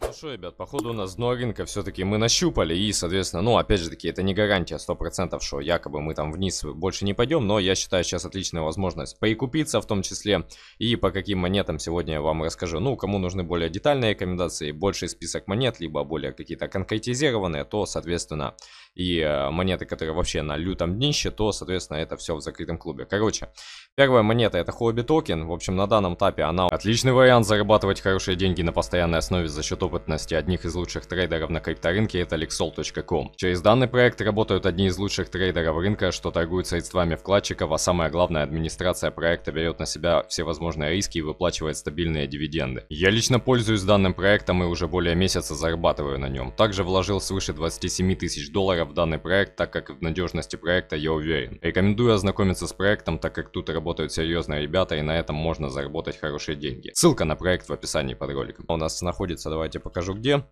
Так, ну что, ребят, походу у нас дно рынка все-таки мы нащупали, и, соответственно, ну, опять же таки, это не гарантия 100%, что якобы мы там вниз больше не пойдем, но я считаю сейчас отличная возможность поикупиться, в том числе, и по каким монетам сегодня я вам расскажу. Ну, кому нужны более детальные рекомендации, больший список монет, либо более какие-то конкретизированные, то, соответственно, и э, монеты, которые вообще на лютом днище, то, соответственно, это все в закрытом клубе. Короче, первая монета это хобби токен. В общем, на данном этапе она отличный вариант зарабатывать хорошие деньги на постоянной основе за счет опытности одних из лучших трейдеров на крипторынке, это lexol.com. Через данный проект работают одни из лучших трейдеров рынка, что торгуют средствами вкладчиков, а самое главное, администрация проекта берет на себя всевозможные риски и выплачивает стабильные дивиденды. Я лично пользуюсь данным проектом и уже более месяца зарабатываю на нем. Также вложил свыше 27 тысяч долларов инвестора в данный проект, так как в надежности проекта я уверен. Рекомендую ознакомиться с проектом, так как тут работают серьезные ребята и на этом можно заработать хорошие деньги. Ссылка на проект в описании под роликом. У нас находится, давайте покажу где.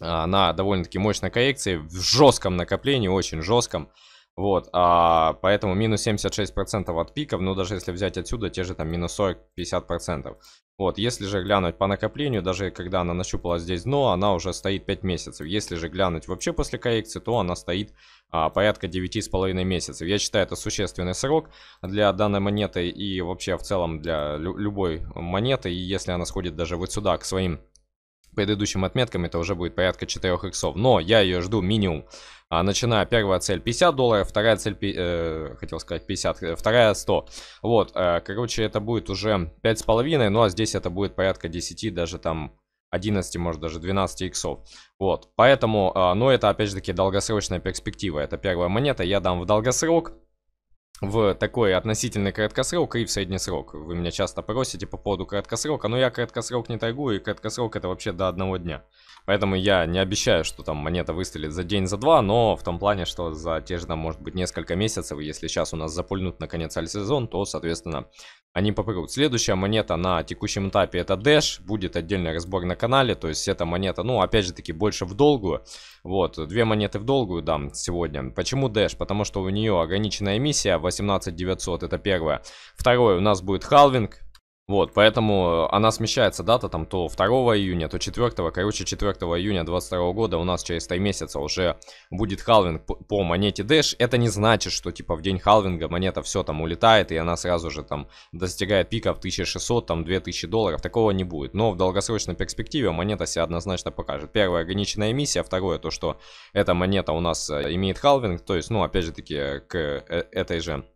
А, на довольно-таки мощной коррекции, в жестком накоплении, очень жестком. Вот, а, поэтому минус 76% от пиков, ну даже если взять отсюда те же там минус 40-50%. Вот, если же глянуть по накоплению, даже когда она нащупала здесь дно, она уже стоит 5 месяцев. Если же глянуть вообще после коррекции, то она стоит а, порядка 9,5 месяцев. Я считаю, это существенный срок для данной монеты и вообще в целом для лю любой монеты. И если она сходит даже вот сюда, к своим предыдущим отметкам это уже будет порядка 4 иксов. Но я ее жду минимум. А, начиная, первая цель 50 долларов, вторая цель, э, хотел сказать 50, э, вторая 100. Вот, э, короче, это будет уже 5,5, ну а здесь это будет порядка 10, даже там 11, может даже 12 иксов. Вот, поэтому, э, ну это опять же таки долгосрочная перспектива. Это первая монета, я дам в долгосрок в такой относительный краткосрок и в средний срок. Вы меня часто просите по поводу краткосрока, но я краткосрок не торгую, и краткосрок это вообще до одного дня. Поэтому я не обещаю, что там монета выстрелит за день, за два, но в том плане, что за те же, там, может быть, несколько месяцев, если сейчас у нас запульнут наконец альсезон, то, соответственно, они попрут. Следующая монета на текущем этапе это Dash, будет отдельный разбор на канале, то есть эта монета, ну, опять же таки, больше в долгую. Вот, две монеты в долгую дам сегодня. Почему Дэш? Потому что у нее ограниченная миссия 18900, это первое. Второе, у нас будет халвинг, вот, поэтому э, она смещается дата там то 2 июня, то 4, короче 4 июня 22 года у нас через 3 месяца уже будет халвинг по монете Dash. Это не значит, что типа в день халвинга монета все там улетает и она сразу же там достигает пика в 1600, там 2000 долларов. Такого не будет. Но в долгосрочной перспективе монета себя однозначно покажет. Первая ограниченная эмиссия, второе то, что эта монета у нас э, имеет халвинг, то есть, ну опять же таки э, к этой же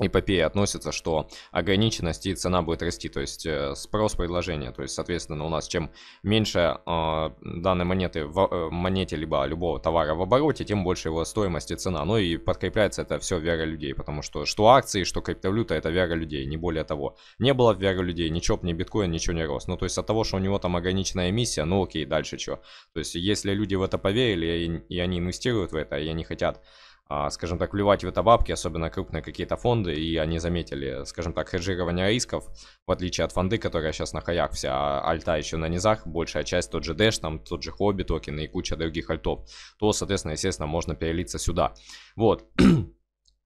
эпопеи относятся, что ограниченность и цена будет расти, то есть э, спрос предложение, то есть соответственно у нас чем меньше э, данной монеты в э, монете либо любого товара в обороте, тем больше его стоимость и цена. Ну и подкрепляется это все вера людей, потому что что акции, что криптовалюта это вера людей, не более того. Не было веры людей, ничего чоп, ни биткоин, ничего не рос. Ну то есть от того, что у него там ограниченная эмиссия, ну окей, дальше что? То есть если люди в это поверили и, и они инвестируют в это, и они хотят а, скажем так, вливать в это бабки, особенно крупные какие-то фонды, и они заметили, скажем так, хеджирование рисков, в отличие от фонды, которая сейчас на хаях вся, альта еще на низах, большая часть, тот же Dash, там, тот же Хобби токены и куча других альтов, то, соответственно, естественно, можно перелиться сюда. Вот.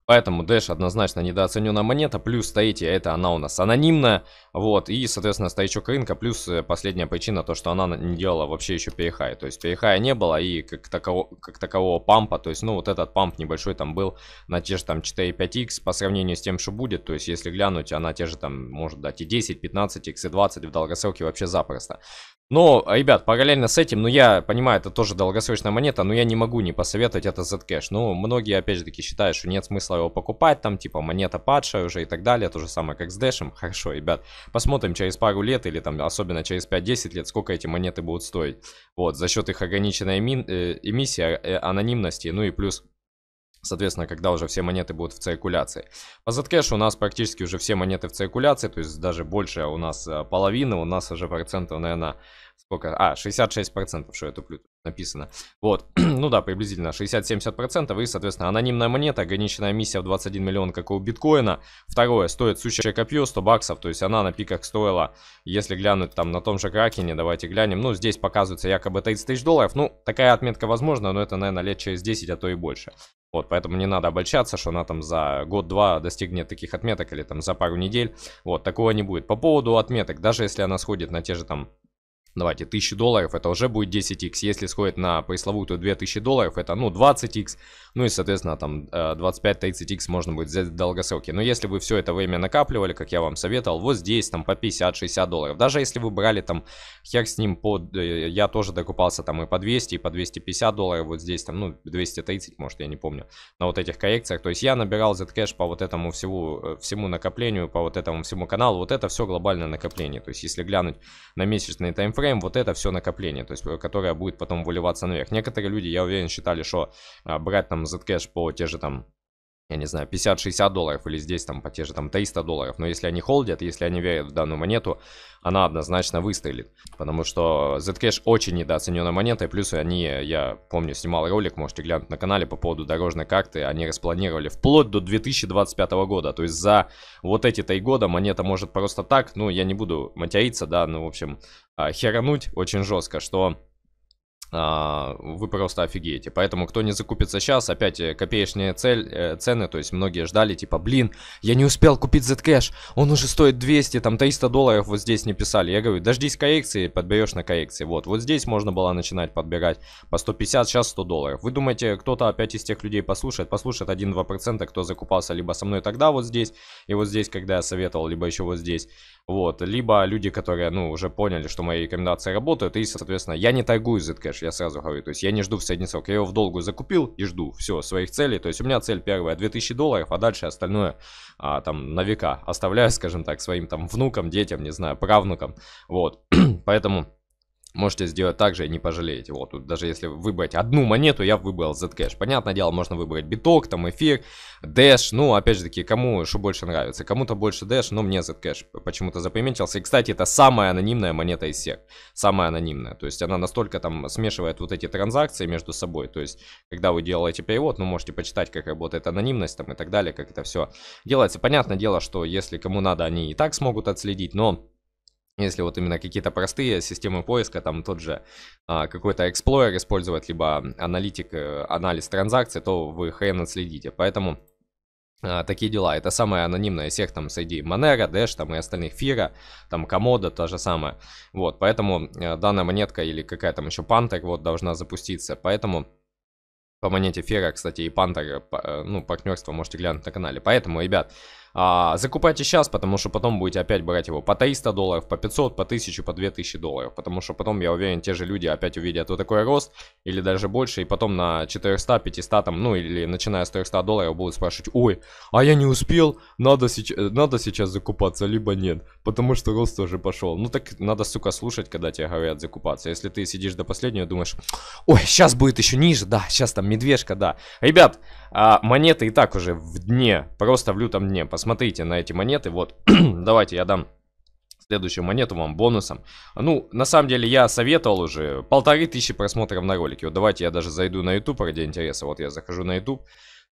Поэтому Dash однозначно недооцененная монета, плюс стоите, это она у нас анонимная, вот, и, соответственно, стоячок рынка, плюс э, последняя причина, то, что она не делала вообще еще PHI, то есть перехая не было, и как, такового как такового пампа, то есть, ну, вот этот памп небольшой там был на те же там 4,5x по сравнению с тем, что будет, то есть, если глянуть, она те же там может дать и 10, 15x, и 20 в долгосроке вообще запросто. Но, а, ребят, параллельно с этим, ну я понимаю, это тоже долгосрочная монета, но я не могу не посоветовать это Zcash. Ну, многие, опять же таки, считают, что нет смысла его покупать, там, типа, монета падшая уже и так далее, то же самое, как с Dash. Хорошо, ребят, посмотрим через пару лет или там, особенно через 5-10 лет, сколько эти монеты будут стоить. Вот, за счет их ограниченной э, эмиссии, э, анонимности, ну и плюс Соответственно, когда уже все монеты будут в циркуляции. По Zcash у нас практически уже все монеты в циркуляции, то есть даже больше у нас э, половины, у нас уже процентов, наверное, сколько? А, 66%, что я туплю написано. Вот, ну да, приблизительно 60-70%. И, соответственно, анонимная монета, ограниченная миссия в 21 миллион, как у биткоина. Второе, стоит сущее копье 100 баксов, то есть она на пиках стоила, если глянуть там на том же Кракене, давайте глянем. Ну, здесь показывается якобы 30 тысяч долларов. Ну, такая отметка возможна, но это, наверное, лет через 10, а то и больше. Вот, поэтому не надо обольщаться, что она там за год-два достигнет таких отметок или там за пару недель. Вот, такого не будет. По поводу отметок, даже если она сходит на те же там Давайте, 1000 долларов, это уже будет 10x. Если сходит на поисловую, то 2000 долларов, это, ну, 20x. Ну и, соответственно, там 25-30x э, можно будет взять в долгосроке. Но если вы все это время накапливали, как я вам советовал, вот здесь, там, по 50-60 долларов. Даже если вы брали, там, хер с ним, под, э, я тоже докупался, там, и по 200, и по 250 долларов, вот здесь, там, ну, 230, может, я не помню, на вот этих коррекциях. То есть я набирал Zcash по вот этому всему, э, всему накоплению, по вот этому всему каналу. Вот это все глобальное накопление. То есть если глянуть на месячный таймфрейм, зафрейм вот это все накопление, то есть э, которое будет потом выливаться наверх. Некоторые люди, я уверен, считали, что а, брать там Zcash по те же там я не знаю, 50-60 долларов или здесь там по те же там 300 долларов. Но если они холдят, если они верят в данную монету, она однозначно выстрелит. Потому что Zcash очень недооцененная монета. И плюс они, я помню, снимал ролик, можете глянуть на канале по поводу дорожной карты. Они распланировали вплоть до 2025 года. То есть за вот эти три года монета может просто так, ну я не буду материться, да, ну в общем, а, херануть очень жестко, что а, вы просто офигеете. Поэтому, кто не закупится сейчас, опять э, копеечные цель, э, цены, то есть многие ждали, типа, блин, я не успел купить Zcash, он уже стоит 200, там 300 долларов вот здесь не писали. Я говорю, дождись коррекции, подберешь на коррекции. Вот, вот здесь можно было начинать подбирать по 150, сейчас 100 долларов. Вы думаете, кто-то опять из тех людей послушает? Послушает 1-2%, кто закупался либо со мной тогда вот здесь, и вот здесь, когда я советовал, либо еще вот здесь. Вот, либо люди, которые, ну, уже поняли, что мои рекомендации работают, и, соответственно, я не торгую Zcash, я сразу говорю. То есть я не жду в средний срок. Я его в долгую закупил и жду. Все, своих целей. То есть у меня цель первая 2000 долларов, а дальше остальное а, там на века. Оставляю, скажем так, своим там внукам, детям, не знаю, правнукам. Вот. Поэтому... Можете сделать так же и не пожалеете. Вот, тут даже если выбрать одну монету, я выбрал Zcash. Понятное дело, можно выбрать биток, там эфир, Dash. Ну, опять же таки, кому что больше нравится. Кому-то больше Dash, но мне Zcash почему-то заприметился. И, кстати, это самая анонимная монета из всех. Самая анонимная. То есть она настолько там смешивает вот эти транзакции между собой. То есть, когда вы делаете перевод, ну, можете почитать, как работает анонимность там и так далее, как это все делается. Понятное дело, что если кому надо, они и так смогут отследить, но... Если вот именно какие-то простые системы поиска, там тот же а, какой-то эксплойер использовать, либо аналитик, э, анализ транзакций, то вы хрен отследите. Поэтому а, такие дела. Это самая анонимная из всех там среди Monero, Dash там и остальных Фира, там Комода, то же самое. Вот, поэтому а, данная монетка или какая там еще Panther вот должна запуститься. Поэтому по монете фира, кстати, и Пантер, э, ну, партнерство можете глянуть на канале. Поэтому, ребят, а, закупайте сейчас, потому что потом будете опять брать его по 300 долларов, по 500, по 1000, по 2000 долларов. Потому что потом, я уверен, те же люди опять увидят вот такой рост или даже больше. И потом на 400, 500, там, ну или начиная с 300 долларов будут спрашивать, ой, а я не успел, надо, сеч... Э, надо сейчас закупаться, либо нет. Потому что рост уже пошел. Ну так надо, сука, слушать, когда тебе говорят закупаться. Если ты сидишь до последнего, думаешь, ой, сейчас будет еще ниже, да, сейчас там медвежка, да. Ребят, а, монеты и так уже в дне, просто в лютом дне, посмотрите смотрите на эти монеты, вот, давайте я дам следующую монету вам бонусом. Ну, на самом деле, я советовал уже полторы тысячи просмотров на ролике. Вот давайте я даже зайду на YouTube ради интереса. Вот я захожу на YouTube,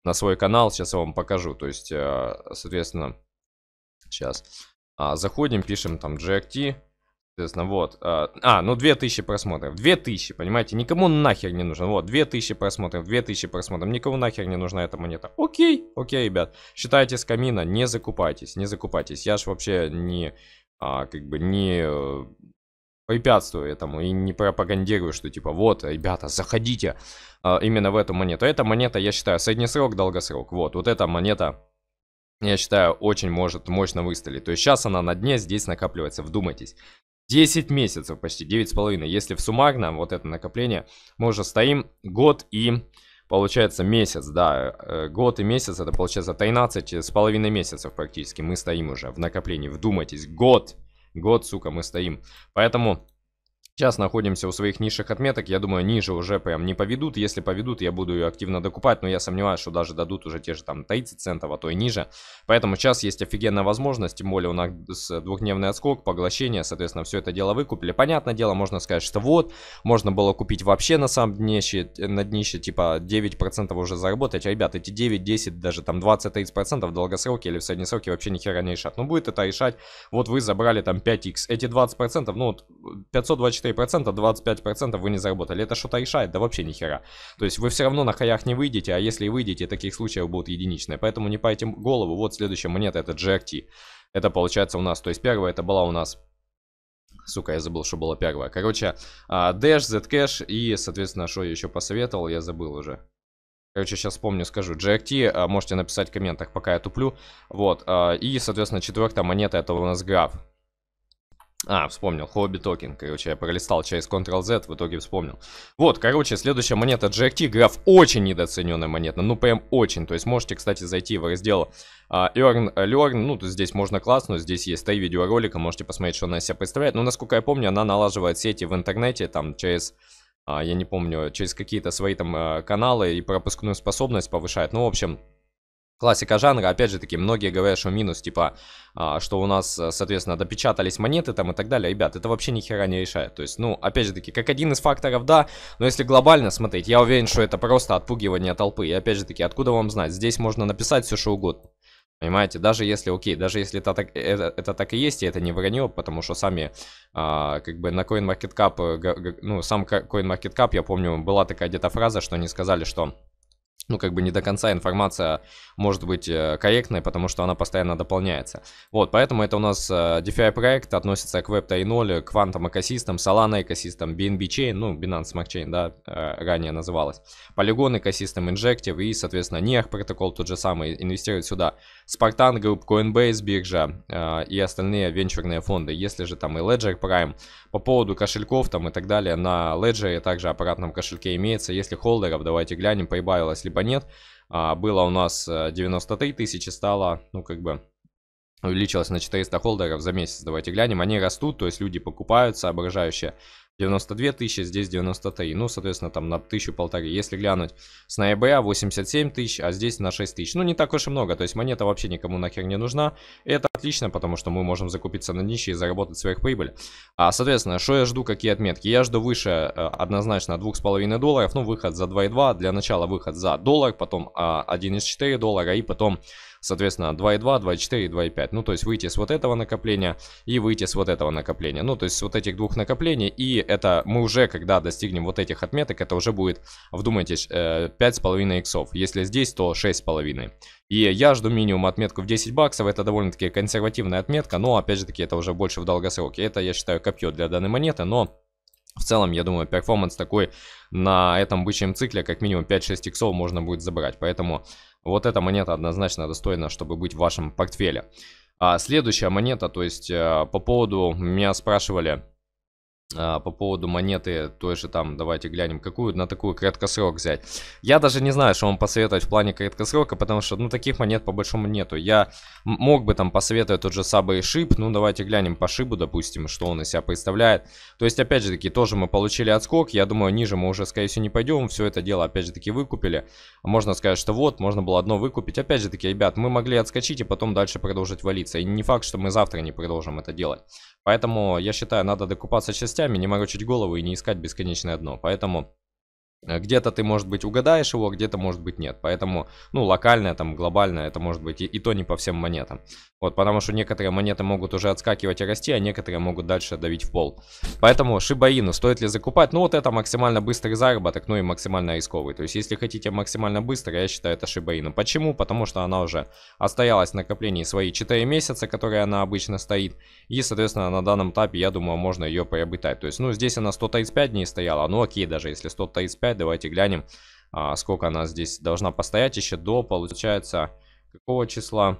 на свой канал, сейчас я вам покажу. То есть, э, соответственно, сейчас а, заходим, пишем там GRT. Соответственно, вот. А, а, ну 2000 просмотров. 2000, понимаете? Никому нахер не нужно. Вот, 2000 просмотров, 2000 просмотров. Никому нахер не нужна эта монета. Окей, окей, ребят. Считайте с камина, не закупайтесь, не закупайтесь. Я ж вообще не, а, как бы, не э, препятствую этому и не пропагандирую, что типа вот, ребята, заходите а, именно в эту монету. Эта монета, я считаю, средний срок, долгосрок. Вот, вот эта монета я считаю, очень может мощно выстрелить. То есть сейчас она на дне, здесь накапливается, вдумайтесь. 10 месяцев почти, 9,5. Если в суммарно, вот это накопление, мы уже стоим год и, получается, месяц, да, э, год и месяц, это получается 13 с половиной месяцев практически мы стоим уже в накоплении. Вдумайтесь, год, год, сука, мы стоим. Поэтому Сейчас находимся у своих низших отметок, я думаю, ниже уже прям не поведут. Если поведут, я буду ее активно докупать, но я сомневаюсь, что даже дадут уже те же там 30 центов, а то и ниже. Поэтому сейчас есть офигенная возможность, тем более у нас двухдневный отскок, поглощение, соответственно, все это дело выкупили. Понятное дело, можно сказать, что вот, можно было купить вообще на самом днище, э, на днище типа 9% уже заработать. А, Ребят, эти 9, 10, даже там 20-30% в долгосроке или в среднесроке вообще ни хера не решат. Но ну, будет это решать, вот вы забрали там 5x, эти 20%, ну вот 524 э, 24%, 25% вы не заработали. Это что-то решает? Да вообще ни хера. То есть вы все равно на хаях не выйдете, а если выйдете, таких случаев будут единичные. Поэтому не пайте голову. Вот следующая монета, это GRT. Это получается у нас, то есть первая это была у нас Сука, я забыл, что было первое. Короче, а, Dash, Zcash и, соответственно, что я еще посоветовал, я забыл уже. Короче, сейчас вспомню, скажу. GRT, а, можете написать в комментах, пока я туплю. Вот, а, и, соответственно, четвертая монета, это у нас граф. А, вспомнил, хобби токен, короче, я пролистал через Ctrl-Z, в итоге вспомнил. Вот, короче, следующая монета GRT, граф очень недооцененная монета, ну прям очень, то есть можете, кстати, зайти в раздел uh, Earn, Learn, ну то здесь можно классно, здесь есть три видеоролика, можете посмотреть, что она из себя представляет, но насколько я помню, она налаживает сети в интернете, там, через а, я не помню, через какие-то свои там а, каналы и пропускную способность повышает. Ну, в общем, классика жанра, опять же таки, многие говорят, что минус, типа, а, что у нас, э, соответственно, допечатались монеты там и так далее. Ребят, это вообще ни хера не решает. То есть, ну, опять же таки, как один из факторов, да, но если глобально смотреть, я уверен, что это просто отпугивание толпы. И опять же таки, откуда вам знать? Здесь можно написать все, что угодно. Понимаете, даже если, окей, даже если это так, э, это, это так и есть, и это не вранье, потому что сами, а, как бы на CoinMarketCap, э, ну, сам CoinMarketCap, я помню, была такая где-то фраза, что они сказали, что ну, как бы не до конца информация может быть э, корректной, потому что она постоянно дополняется. Вот, поэтому это у нас э, DeFi проект, относится к Web 3.0, квантам экосистем, Solana экосистем, BNB Chain, ну, Binance Smart Chain, да, э, ранее называлась, Polygon экосистем, Injective и, соответственно, NER протокол тот же самый, инвестирует сюда. Spartan Group, Coinbase биржа и остальные венчурные фонды. Если же там и Ledger Prime, по поводу кошельков там и так далее, на Ledger также аппаратном кошельке имеется. Если холдеров, давайте глянем, прибавилось либо нет. А, было у нас 93 э, тысячи, стало, ну как бы, увеличилось на 400 холдеров за месяц. Давайте глянем. Они растут, то есть люди покупают, соображающие 92 тысячи, здесь 93. Ну, соответственно, там на тысячу полторы. Если глянуть с ноября 87 тысяч, а здесь на 6 тысяч. Ну, не так уж и много. То есть монета вообще никому нахер не нужна. Это отлично, потому что мы можем закупиться на нище и заработать сверхприбыль. А, соответственно, что я жду, какие отметки? Я жду выше э, однозначно 2,5 долларов. Ну, выход за 2,2. Для начала выход за доллар, потом а, 1,4 доллара и потом соответственно, 2.2, 2.4 и 2.5. Ну, то есть выйти с вот этого накопления и выйти с вот этого накопления. Ну, то есть с вот этих двух накоплений. И это мы уже, когда достигнем вот этих отметок, это уже будет, вдумайтесь, 5,5 э, иксов. Если здесь, то 6,5. И я жду минимум отметку в 10 баксов. Это довольно-таки консервативная отметка, но, опять же таки, это уже больше в долгосроке. Это, я считаю, копье для данной монеты, но... В целом, я думаю, перформанс такой на этом бычьем цикле, как минимум 5-6 иксов можно будет забрать. Поэтому вот эта монета однозначно достойна, чтобы быть в вашем портфеле. А следующая монета, то есть э, по поводу, меня спрашивали, а, по поводу монеты той же там, давайте глянем, какую на такую краткосрок взять. Я даже не знаю, что вам посоветовать в плане краткосрока, потому что, ну, таких монет по большому нету. Я мог бы там посоветовать тот же Саба и Шип, ну, давайте глянем по Шибу, допустим, что он из себя представляет. То есть, опять же таки, тоже мы получили отскок, я думаю, ниже мы уже, скорее всего, не пойдем, все это дело, опять же таки, выкупили. Можно сказать, что вот, можно было одно выкупить. Опять же таки, ребят, мы могли отскочить и потом дальше продолжить валиться. И не факт, что мы завтра не продолжим это делать. Поэтому, я считаю, надо докупаться частями, не морочить голову и не искать бесконечное дно. Поэтому Э, где-то ты, может быть, угадаешь его, где-то, может быть, нет. Поэтому, ну, локальное, там, глобальное, это может быть и, и то не по всем монетам. Вот, потому что некоторые монеты могут уже отскакивать и расти, а некоторые могут дальше давить в пол. Поэтому Шибаину стоит ли закупать? Ну, вот это максимально быстрый заработок, ну и максимально рисковый. То есть, если хотите максимально быстро, я считаю это Шибаину. Почему? Потому что она уже остоялась в накоплении свои 4 месяца, которые она обычно стоит. И, соответственно, на данном этапе, я думаю, можно ее приобретать. То есть, ну, здесь она 135 дней стояла. Ну, окей, даже если 135 составляет. Давайте глянем, а, сколько она здесь должна постоять еще до, получается, какого числа?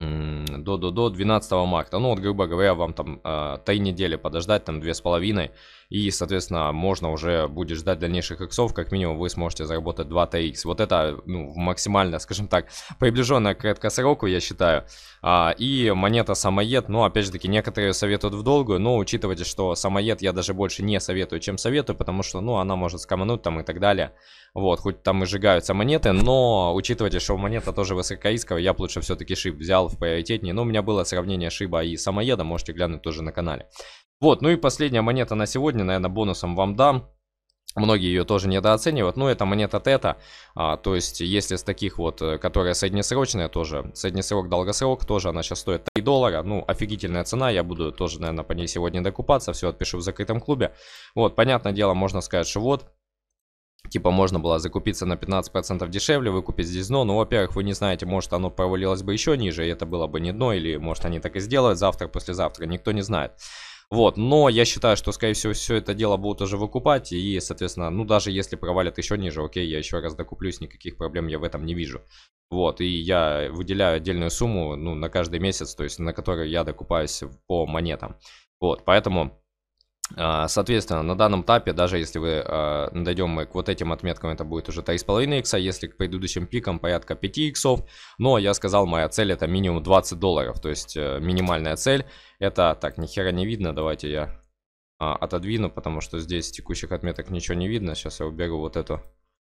до до до 12 марта ну вот грубо говоря вам там э, три недели подождать там две с половиной и, соответственно, можно уже будет ждать дальнейших иксов, как минимум вы сможете заработать 2-3 Вот это, ну, максимально, скажем так, приближенно к краткосроку, я считаю. А, и монета самоед, но ну, опять же таки, некоторые советуют в долгую, но учитывайте, что самоед я даже больше не советую, чем советую, потому что, ну, она может скомануть там и так далее. Вот, хоть там и сжигаются монеты, но учитывайте, что монета тоже высокоисковая, я бы лучше все-таки шип взял в приоритетнее. Но ну, у меня было сравнение шиба и самоеда, можете глянуть тоже на канале. Вот, ну и последняя монета на сегодня, наверное, бонусом вам дам. Многие ее тоже недооценивают, но это монета тета, а, то есть если с таких вот, э, которая среднесрочная тоже, среднесрок, долгосрок, тоже она сейчас стоит 3 доллара, ну офигительная цена, я буду тоже, наверное, по ней сегодня докупаться, все отпишу в закрытом клубе. Вот, понятное дело, можно сказать, что вот, Типа можно было закупиться на 15% дешевле, выкупить здесь дно, но, ну, во-первых, вы не знаете, может оно провалилось бы еще ниже, и это было бы не дно, или может они так и сделают завтра, послезавтра, никто не знает. Вот, но я считаю, что, скорее всего, все это дело будут уже выкупать, и, соответственно, ну, даже если провалят еще ниже, окей, я еще раз докуплюсь, никаких проблем я в этом не вижу. Вот, и я выделяю отдельную сумму, ну, на каждый месяц, то есть на которую я докупаюсь по монетам. Вот, поэтому а, соответственно, на данном этапе, даже если вы а, дойдем мы к вот этим отметкам, это будет уже 3,5x, а если к предыдущим пикам порядка 5x, но я сказал, моя цель это минимум 20 долларов, то есть э, минимальная цель это, так, ни не видно, давайте я отодвину, потому что здесь текущих отметок ничего не видно, сейчас я уберу вот эту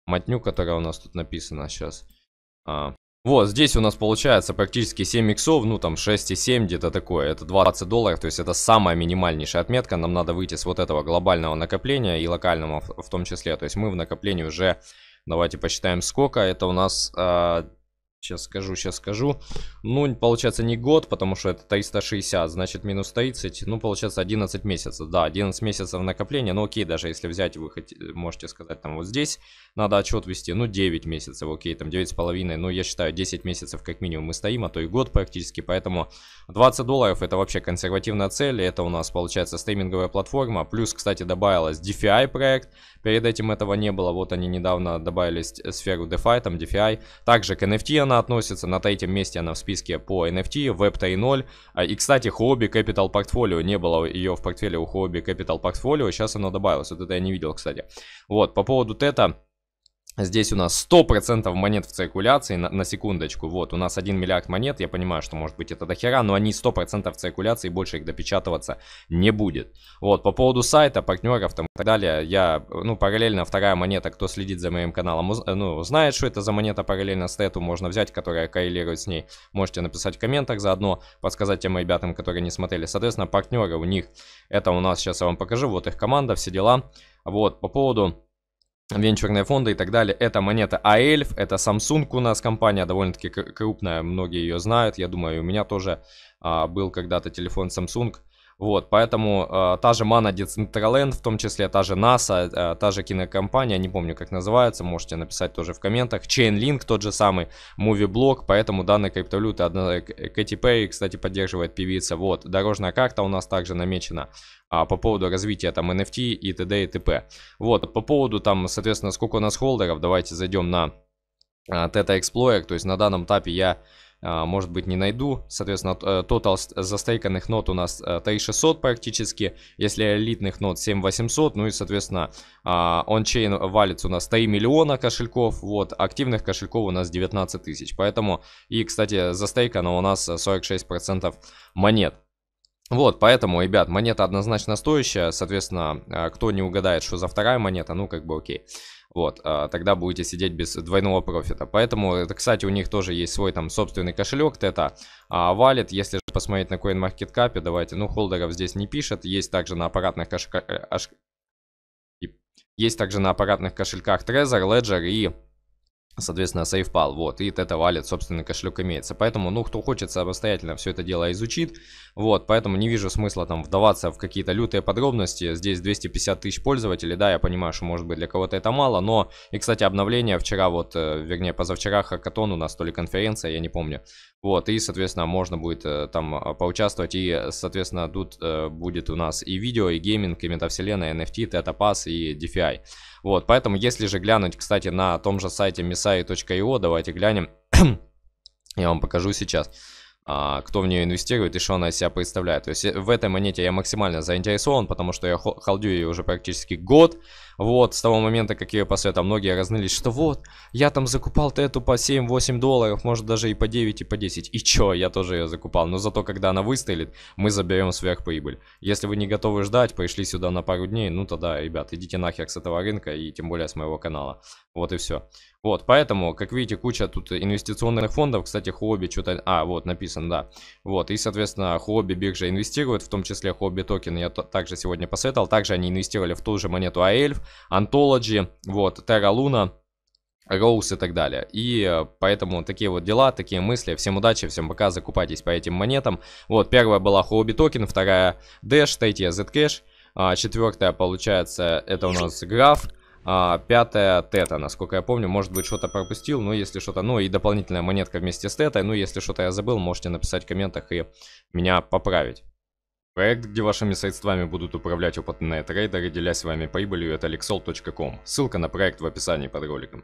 матню, которая у нас тут написана сейчас. Вот, здесь у нас получается практически 7 иксов, ну там 6,7 где-то такое, это 20 долларов, то есть это самая минимальнейшая отметка, нам надо выйти с вот этого глобального накопления и локального в, в том числе, то есть мы в накоплении уже, давайте посчитаем сколько, это у нас э, Сейчас скажу, сейчас скажу. Ну, получается не год, потому что это 360, значит минус 30. Ну, получается 11 месяцев. Да, 11 месяцев накопления. Ну, окей, даже если взять, вы хоть, э, можете сказать, там вот здесь надо отчет вести. Ну, 9 месяцев, окей, там 9,5. Ну, я считаю, 10 месяцев как минимум мы стоим, а то и год практически. Поэтому 20 долларов это вообще консервативная цель. Это у нас получается стриминговая платформа. Плюс, кстати, добавилась DeFi проект. Перед этим этого не было. Вот они недавно добавили э, сферу DeFi, там DeFi. Также к NFT она относится. На третьем месте она в списке по NFT, Web 3.0. А, и, кстати, Hobby Capital Portfolio. Не было ее в портфеле у Hobby Capital Portfolio. Сейчас она добавилась Вот это я не видел, кстати. Вот, по поводу Тета... Здесь у нас 100% монет в циркуляции, на, на секундочку, вот, у нас 1 миллиард монет, я понимаю, что может быть это дохера, но они 100% в циркуляции, больше их допечатываться не будет. Вот, по поводу сайта, партнеров там и так далее, я, ну, параллельно вторая монета, кто следит за моим каналом, ну, знает, что это за монета параллельно стету, можно взять, которая коррелирует с ней, можете написать в комментах, заодно подсказать тем ребятам, которые не смотрели. Соответственно, партнеры у них, это у нас, сейчас я вам покажу, вот их команда, все дела. Вот, по поводу венчурные фонды и так далее. Это монета AELF, а это Samsung у нас компания, довольно-таки крупная, многие ее знают. Я думаю, у меня тоже а, был когда-то телефон Samsung вот, поэтому э, та же Mana Decentraland, в том числе та же NASA, э, та же кинокомпания, не помню как называется, можете написать тоже в комментах. Chainlink тот же самый, MovieBlock, поэтому данная криптовалюта, одна, э, Кэти Перри, кстати, поддерживает певица. Вот, дорожная карта у нас также намечена а, по поводу развития там NFT и т.д. и т.п. Вот, по поводу там, соответственно, сколько у нас холдеров, давайте зайдем на э, Тета Explorer, то есть на данном этапе я а, может быть, не найду. Соответственно, э, тотал э, застейканных нот у нас 3600 э, практически, если элитных нот 7800, ну и, соответственно, а, ончейн валится у нас 3 миллиона кошельков, вот, активных кошельков у нас 19 тысяч, поэтому, и, кстати, застейкано у нас 46% монет. Вот, поэтому, ребят, монета однозначно стоящая, соответственно, а, кто не угадает, что за вторая монета, ну, как бы окей. Вот, а, тогда будете сидеть без двойного профита. Поэтому, э, это, кстати, у них тоже есть свой там собственный кошелек Тета. А валит, если же посмотреть на CoinMarketCap, давайте, ну, холдеров здесь не пишет. Есть также на аппаратных кошельках... Есть также на аппаратных кошельках Trezor, Ledger и соответственно, пал, вот, и это валит, собственно, кошелек имеется. Поэтому, ну, кто хочет самостоятельно все это дело изучит, вот, поэтому не вижу смысла там вдаваться в какие-то лютые подробности. Здесь 250 тысяч пользователей, да, я понимаю, что, может быть, для кого-то это мало, но, и, кстати, обновление вчера, вот, э, вернее, позавчера Хакатон у нас, то ли конференция, я не помню, вот, и, соответственно, можно будет э, там а, поучаствовать. И, соответственно, тут э, будет у нас и видео, и гейминг, и метавселенная, NFT, тетапас и DeFi. Вот, поэтому, если же глянуть, кстати, на том же сайте misai.io, давайте глянем. Я вам покажу сейчас. А, кто в нее инвестирует и что она из себя представляет. То есть э, в этой монете я максимально заинтересован, потому что я холдю ее уже практически год. Вот, с того момента, как ее посоветовал, многие разнылись, что вот, я там закупал-то эту по 7-8 долларов, может даже и по 9, и по 10. И чё, я тоже ее закупал. Но зато, когда она выстрелит, мы заберем сверхприбыль. Если вы не готовы ждать, пришли сюда на пару дней, ну тогда, ребят, идите нахер с этого рынка и тем более с моего канала. Вот и все. Вот, поэтому, как видите, куча тут инвестиционных фондов. Кстати, хобби что-то... А, вот, написано, да. Вот, и, соответственно, хобби биржа инвестирует, в том числе хобби токен. я также сегодня посоветовал. Также они инвестировали в ту же монету Аэльф, Антологи, вот, Terra Luna, Роуз и так далее. И э, поэтому такие вот дела, такие мысли. Всем удачи, всем пока, закупайтесь по этим монетам. Вот, первая была Хобби Токен, вторая Dash, третья Zcash, а, четвертая, получается, это у нас Граф, а, пятая тета, насколько я помню. Может быть, что-то пропустил, но если что-то... Ну, и дополнительная монетка вместе с тетой. Ну, если что-то я забыл, можете написать в комментах и меня поправить. Проект, где вашими средствами будут управлять опытные трейдеры, делясь с вами прибылью, это lexol.com. Ссылка на проект в описании под роликом.